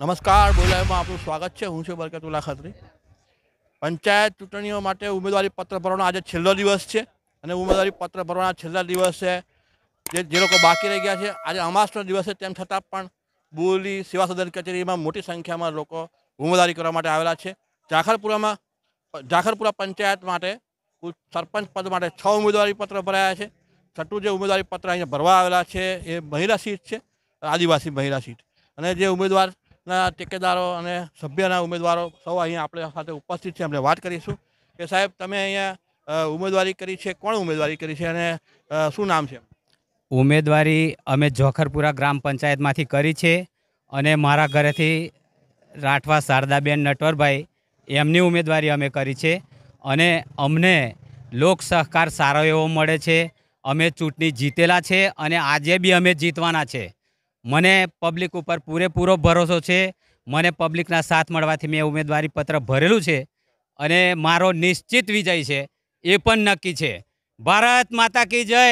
નમસ્કાર બોલાયમાં આપનું સ્વાગત છે હું છું બરકતુલ્લા ખત્રી પંચાયત ચૂંટણીઓ માટે ઉમેદવારી પત્ર ભરવાનો આજે છેલ્લો દિવસ છે અને ઉમેદવારી પત્ર ભરવાના છેલ્લા દિવસે જે જે લોકો બાકી રહી ગયા છે આજે અમાસનો દિવસ છે તેમ છતાં પણ બોલી સેવા સદન કચેરીમાં મોટી સંખ્યામાં લોકો ઉમેદવારી કરવા માટે આવેલા છે જાખરપુરામાં જાખરપુરા પંચાયત માટે સરપંચ પદ માટે છ ઉમેદવારી પત્ર ભરાયા છે છઠ્ઠું જે ઉમેદવારી પત્ર અહીંયા ભરવા આવેલા છે એ મહિલા સીટ છે આદિવાસી મહિલા સીટ અને જે ઉમેદવાર ના ટેકેદારો અને સભ્યના ઉમેદવારો સૌ અહીંયા આપણે સાથે ઉપસ્થિત છે અમને વાત કરીશું કે સાહેબ તમે અહીંયા ઉમેદવારી કરી છે કોણ ઉમેદવારી કરી છે અને શું નામ છે ઉમેદવારી અમે જોખરપુરા ગ્રામ પંચાયતમાંથી કરી છે અને મારા ઘરેથી રાઠવા શારદાબેન નટવરભાઈ એમની ઉમેદવારી અમે કરી છે અને અમને લોક સહકાર સારો એવો મળે છે અમે ચૂંટણી જીતેલા છે અને આજે બી અમે જીતવાના છે મને પબ્લિક ઉપર પૂરેપૂરો ભરોસો છે મને પબ્લિકના સાથ મળવાથી મેં ઉમેદવારી પત્ર ભરેલું છે અને મારો નિશ્ચિત વિજય છે એ પણ નક્કી છે ભારત માતા કી જય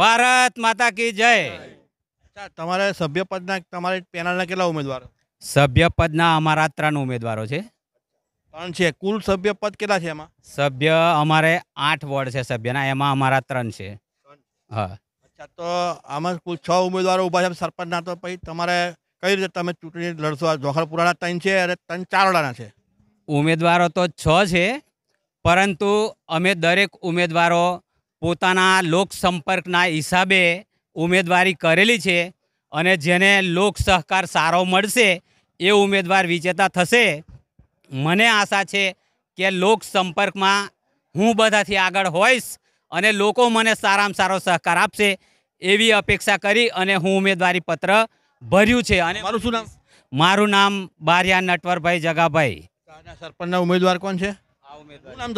ભારત માતા કી જય તમારે સભ્યપદના તમારે પેનલના કેટલા ઉમેદવારો સભ્યપદના અમારા ત્રણ ઉમેદવારો છે ત્રણ છે કુલ સભ્યપદ કેટલા છે એમાં સભ્ય અમારે આઠ વોર્ડ છે સભ્યના એમાં અમારા ત્રણ છે હા અચ્છા તો આમાં કુલ છ ઉમેદવારો ઊભા છે સરપંચના તો પછી તમારે કઈ રીતે તમે ચૂંટણી લડશો જોખરપુરાના ત્રણ છે અને ત્રણ ચારોડાના છે ઉમેદવારો તો છ છે પરંતુ અમે દરેક ઉમેદવારો પોતાના લોકસંપર્કના હિસાબે ઉમેદવારી કરેલી છે અને જેને લોક સહકાર સારો મળશે એ ઉમેદવાર વિજેતા થશે મને આશા છે કે લોક સંપર્કમાં હું બધાથી આગળ હોઈશ અને લોકો મને સારામાં સારો સહકાર આપશે એવી અપેક્ષા કરી અને હું ઉમેદવારી પત્ર ભર્યું છે અને મારું શું નામ મારું નામ બારિયા નટવરભાઈ જગાભાઈ સરપંચના ઉમેદવાર કોણ છે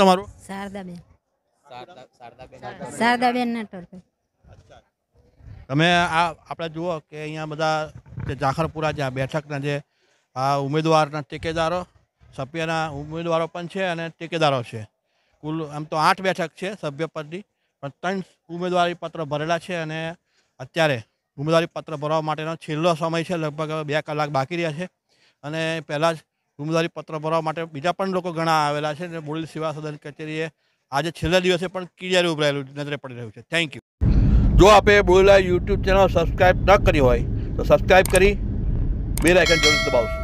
તમારું તમે આ આપણે જુઓ કે અહીંયા બધા જે જાખરપુરા જે બેઠકના જે આ ઉમેદવારના ટેકેદારો સભ્યના ઉમેદવારો પણ છે અને ટેકેદારો છે કુલ આમ તો આઠ બેઠક છે સભ્યપદની પણ ત્રણ ઉમેદવારી પત્ર ભરેલા છે અને અત્યારે ઉમેદવારી પત્ર ભરવા માટેનો છેલ્લો સમય છે લગભગ બે કલાક બાકી રહ્યા છે અને પહેલાં જ ઉમેદવારી પત્ર ભરવા માટે બીજા પણ લોકો ઘણા આવેલા છે અને બોલી સેવા સદન કચેરીએ આજે છેલ્લા દિવસે પણ કીડિયારી ઉભરાયેલું નજરે પડી રહ્યું છે થેન્ક યુ જો આપે બોલેલા યુટ્યુબ ચેનલ સબસ્ક્રાઈબ ન કરી હોય તો સબસ્ક્રાઈબ કરી બે આઇકન જરૂર દબાવશો